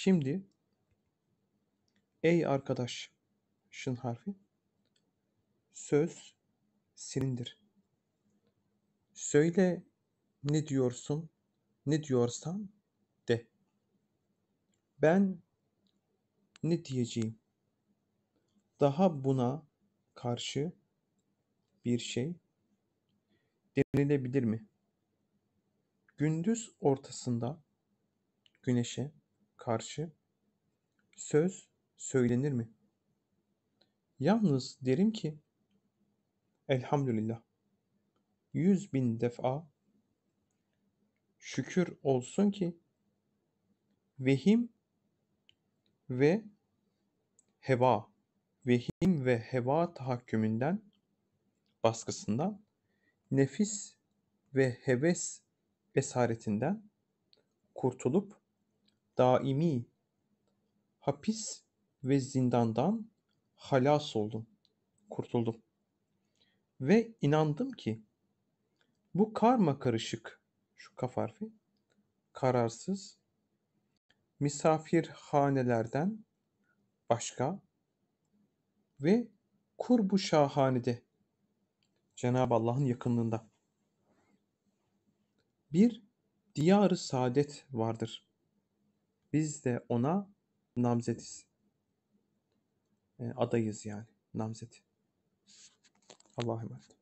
Şimdi ey arkadaş şın harfi söz sinindir. Söyle ne diyorsun, ne diyorsan de. Ben ne diyeceğim? Daha buna karşı bir şey denilebilir mi? Gündüz ortasında güneşe karşı söz söylenir mi? Yalnız derim ki elhamdülillah yüz bin defa şükür olsun ki vehim ve heva vehim ve heva tahakkümünden baskısından nefis ve heves esaretinden kurtulup daimi hapis ve zindandan halas oldum, kurtuldum. Ve inandım ki bu karma karışık şu kaf harfi kararsız misafirhanelerden başka ve kurbu şahanede Cenab-ı Allah'ın yakınlığında bir diyarı saadet vardır. Biz de ona namzetiz. E, adayız yani namzet. Allah'a emanet.